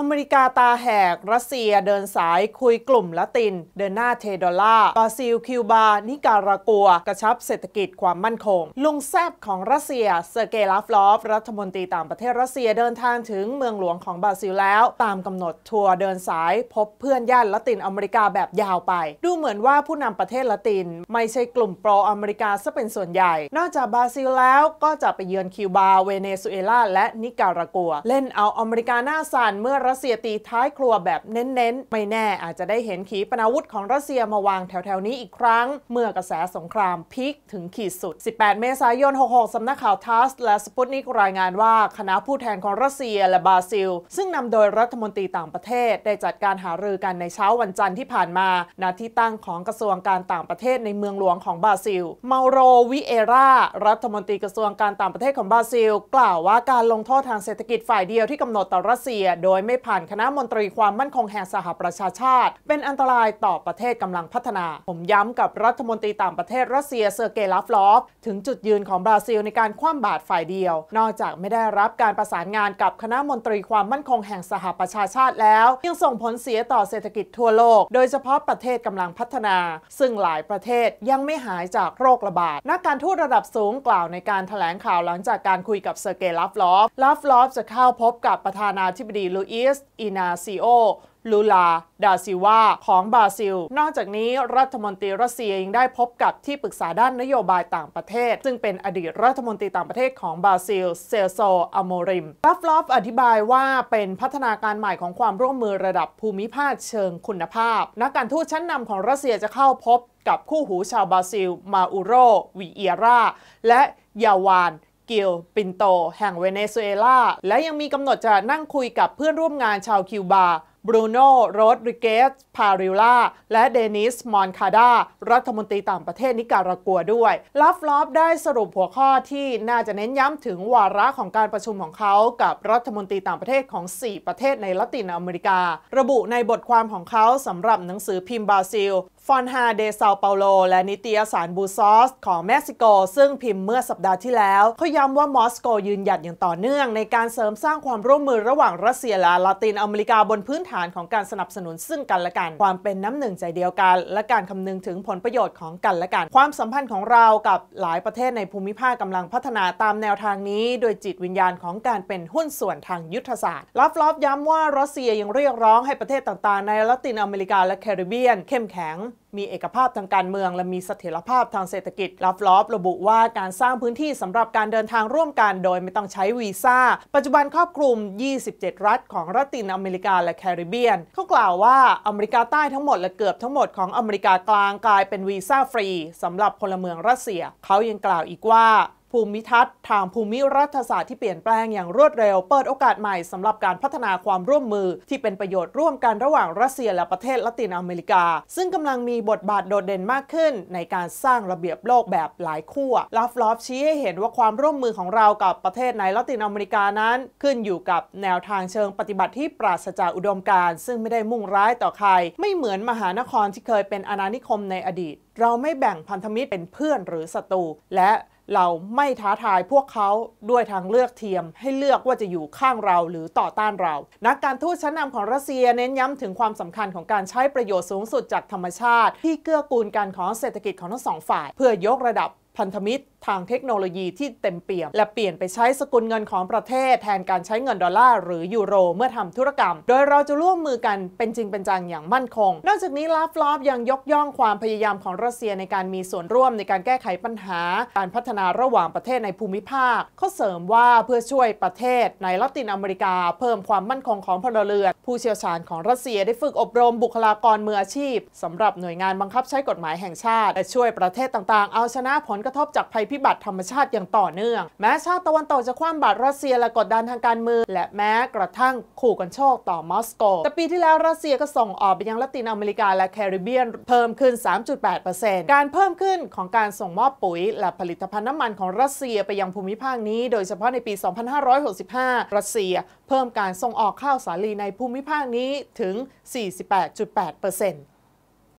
อเมริกาตาแหกรัสเซียเดินสายคุยกลุ่มละติน เดินหน้าเทดอลลาร์บราซิลคิวบานิการากัว กระชับเศรษฐกิจความมั่นคง ลุงแซบของรัสเซีย เซอร์เกย์ลาฟลอฟ รัฐมนตรีต่างประเทศรัสเซียเดินทางถึงเมืองหลวงของบราซิลแล้ว ตามกำหนดทัวร์เดินสาย พบเพื่อนย่านละตินอเมริกาแบบยาวไป ดูเหมือนว่าผู้นำประเทศละติน ไม่ใช่กลุ่มโปรอเมริกาซะเป็นส่วนใหญ่ นอกจากบราซิลแล้วก็จะไปเยือนคิวบาเวเนซุเอลาและนิการากัว เล่นเอาอเมริกาหน้าสั่นเมื่อรัสเซียตีท้ายครัวแบบเน้นๆ ไม่แน่อาจจะได้เห็นขีปนาวุธของรัสเซียมาวางแถวๆนี้อีกครั้งเมื่อกระแสสงครามพีคถึงขีดสุด 18 เมษายน 66 สำนักข่าวทัสและสปุตนิกรายงานว่าคณะผู้แทนของรัสเซียและบราซิล ซึ่งนำโดยรัฐมนตรีต่างประเทศได้จัดการหารือกันในเช้าวันจันทร์ที่ผ่านมาณที่ตั้งของกระทรวงการต่างประเทศในเมืองหลวงของบราซิลเมาโรวิเอรารัฐมนตรีกระทรวงการต่างประเทศของบราซิล กล่าวว่าการลงโทษทางเศรษฐกิจฝ่ายเดียวที่กำหนดต่อรัสเซีย โดยไม่ผ่านคณะมนตรีความมั่นคงแห่งสหประชาชาติ เป็นอันตรายต่อประเทศกำลังพัฒนา ผมย้ำกับรัฐมนตรีต่างประเทศรัสเซียเซอร์เกย์ลาฟลอฟถึงจุดยืนของบราซิลในการคว่ำบาตรฝ่ายเดียว นอกจากไม่ได้รับการประสานงานกับคณะมนตรีความมั่นคงแห่งสหประชาชาติแล้วยังส่งผลเสียต่อเศรษฐกิจทั่วโลก โดยเฉพาะประเทศกำลังพัฒนา ซึ่งหลายประเทศยังไม่หายจากโรคระบาดนักการทูตระดับสูงกล่าวในการถแถลงข่าวหลังจากการคุยกับเซอร์เกย์ลาฟลอฟลาฟลอฟจะเข้าพบกับประธานาธิบดีลูอิสสอินาซิโอ ลูลา ดาซิวา ของบราซิล นอกจากนี้รัฐมนตรีรัสเซียยังได้พบกับที่ปรึกษาด้านนโยบายต่างประเทศ ซึ่งเป็นอดีตรัฐมนตรีต่างประเทศของบราซิลเซโซอโมริมลาฟลอฟอธิบายว่าเป็นพัฒนาการใหม่ของความร่วมมือระดับภูมิภาคเชิงคุณภาพ นักการทูตชั้นนำของรัสเซียจะเข้าพบกับคู่หูชาวบราซิล มาอูโรวิเอราและยาวานกิล ปินโต แห่งเวเนซุเอลา และยังมีกำหนดจะนั่งคุยกับเพื่อนร่วมงานชาวคิวบา บรูโน่โรดริเกสพาริล่า และเดนิส มอนคาดา รัฐมนตรีต่างประเทศนิการากัวด้วยลัฟลอฟได้สรุปหัวข้อที่น่าจะเน้นย้ำถึงวาระของการประชุมของเขา กับรัฐมนตรีต่างประเทศของ 4 ประเทศในละตินอเมริกา ระบุในบทความของเขาสำหรับหนังสือพิมพ์บราซิลฟอนฮาเดซาเปาโล และนิตยสารบูซอส ของเม็กซิโกซึ่งพิมพ์เมื่อสัปดาห์ที่แล้ว เขาย้ำว่ามอสโกยืนหยัดอย่างต่อเนื่องในการเสริมสร้างความร่วมมือระหว่างรัสเซียและลาตินอเมริกาบนพื้นฐานของการสนับสนุนซึ่งกันและกันความเป็นน้ำหนึ่งใจเดียวกัน และการคำนึงถึงผลประโยชน์ของกันและกันความสัมพันธ์ของเรากับหลายประเทศในภูมิภาคกำลังพัฒนาตามแนวทางนี้ โดยจิตวิญญาณของการเป็นหุ้นส่วนทางยุทธศาสตร์ลาฟลอฟย้ำว่ารัสเซียยังเรียกร้องให้ประเทศต่างๆในลาตินอเมริกาและแคริบเบียนเข้มแข็งมีเอกภาพทางการเมืองและมีเสถียรภาพทางเศรษฐกิจลัฟลอฟระบุว่าการสร้างพื้นที่สำหรับการเดินทางร่วมกัน โดยไม่ต้องใช้วีซ่าปัจจุบันครอบคลุม 27 รัฐ ของรัตินอเมริกาและแคริบเบียนเขากล่าวว่าอเมริกาใต้ทั้งหมดและเกือบทั้งหมดของอเมริกากลางกลายเป็นวีซ่าฟรีสำหรับพลเมืองรัสเซียเขายังกล่าวอีกว่าภูมิทัศน์ทางภูมิรัฐศาสตร์ที่เปลี่ยนแปลงอย่างรวดเร็วเปิดโอกาสใหม่สำหรับการพัฒนาความร่วมมือ ที่เป็นประโยชน์ร่วมกันระหว่างรัสเซียและประเทศละตินอเมริกา ซึ่งกำลังมีบทบาทโดดเด่นมากขึ้น ในการสร้างระเบียบโลกแบบหลายขั้วลาฟลอฟชี้ให้เห็นว่าความร่วมมือของเรากับประเทศในละตินอเมริกานั้นขึ้นอยู่กับแนวทางเชิงปฏิบัติที่ปราศจากอุดมการณ์ซึ่งไม่ได้มุ่งร้ายต่อใคร ไม่เหมือนมหานครที่เคยเป็นอาณานิคมในอดีต เราไม่แบ่งพันธมิตรเป็นเพื่อนหรือศัตรูและเราไม่ท้าทายพวกเขาด้วยทางเลือกเทียมให้เลือกว่าจะอยู่ข้างเราหรือต่อต้านเรา นักการทูตชั้นนาของรัสเซียเน้นย้ำถึงความสำคัญของการใช้ประโยชน์สูงสุดจากธรรมชาติที่เกื้อกูลกันของเศรษฐกิจของทั้งสองฝ่าย เพื่อยกระดับพันธมิตรทางเทคโนโลยีที่เต็มเปี่ยม และเปลี่ยนไปใช้สกุลเงินของประเทศ แทนการใช้เงินดอลลาร์หรือยูโร เมื่อทำธุรกรรม โดยเราจะร่วมมือกันเป็นจริงเป็นจังอย่างมั่นคง นอกจากนี้ลาฟลอฟยังยกย่องความพยายามของรัสเซียในการมีส่วนร่วมในการแก้ไขปัญหาการพัฒนาระหว่างประเทศในภูมิภาคเขาเสริมว่าเพื่อช่วยประเทศในลาตินอเมริกาเพิ่มความมั่นคงของพลเรือนผู้เชี่ยวชาญของรัสเซียได้ฝึกอบรมบุคลากรมืออาชีพสำหรับหน่วยงานบังคับใช้กฎหมายแห่งชาติ และช่วยประเทศต่างๆเอาชนะผลกระทบจากภัยพิบัติธรรมชาติอย่างต่อเนื่องแม้ชาติตะวันตกจะคว่ำบาตรรัสเซียและกดดันทางการเมืองและแม้กระทั่งขู่กันโชคต่อมอสโก แต่ปีที่แล้วรัสเซียก็ส่งออกไปยังละตินอเมริกาและแคริบเบียน เพิ่มขึ้น 3.8%การเพิ่มขึ้นของการส่งมอบปุ๋ย และผลิตภัณฑ์น้ำมันของรัสเซียไปยังภูมิภาคนี้ โดยเฉพาะในปี 2565 รัสเซียเพิ่มการส่งออกข้าวสาลีในภูมิภาคนี้ถึง 48.8%